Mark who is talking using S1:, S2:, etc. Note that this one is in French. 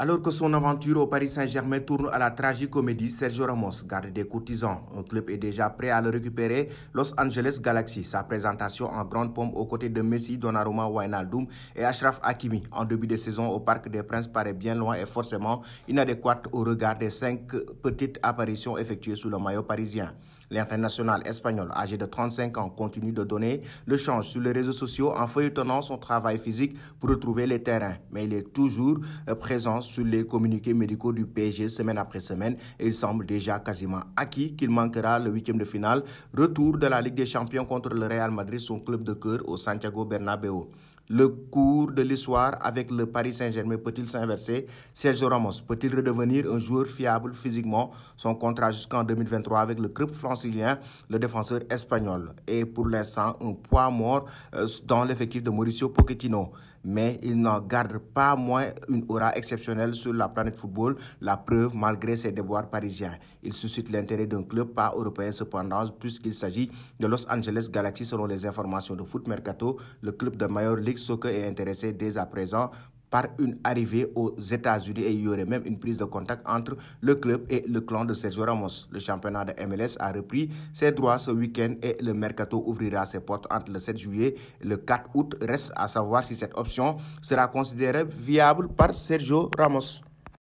S1: Alors que son aventure au Paris Saint-Germain tourne à la tragicomédie, Sergio Ramos garde des courtisans. Un club est déjà prêt à le récupérer, Los Angeles Galaxy. Sa présentation en grande pompe aux côtés de Messi, Donnarumma, Wijnaldum et Ashraf Hakimi en début de saison au Parc des Princes paraît bien loin et forcément inadéquate au regard des cinq petites apparitions effectuées sous le maillot parisien. L'international espagnol, âgé de 35 ans, continue de donner le change sur les réseaux sociaux en feuilletonnant son travail physique pour retrouver les terrains. Mais il est toujours euh, présent sur les communiqués médicaux du PSG semaine après semaine et il semble déjà quasiment acquis qu'il manquera le huitième de finale. Retour de la Ligue des Champions contre le Real Madrid, son club de cœur au Santiago Bernabéu. Le cours de l'histoire avec le Paris Saint-Germain peut-il s'inverser Sergio Ramos peut-il redevenir un joueur fiable physiquement Son contrat jusqu'en 2023 avec le club francilien, le défenseur espagnol, est pour l'instant un poids mort euh, dans l'effectif de Mauricio Pochettino. Mais il n'en garde pas moins une aura exceptionnelle sur la planète football, la preuve malgré ses déboires parisiens. Il suscite l'intérêt d'un club pas européen cependant, puisqu'il s'agit de Los Angeles Galaxy selon les informations de Foot Mercato, le club de Major League ce est intéressé dès à présent par une arrivée aux États-Unis et il y aurait même une prise de contact entre le club et le clan de Sergio Ramos. Le championnat de MLS a repris ses droits ce week-end et le mercato ouvrira ses portes entre le 7 juillet et le 4 août. Reste à savoir si cette option sera considérée viable par Sergio Ramos.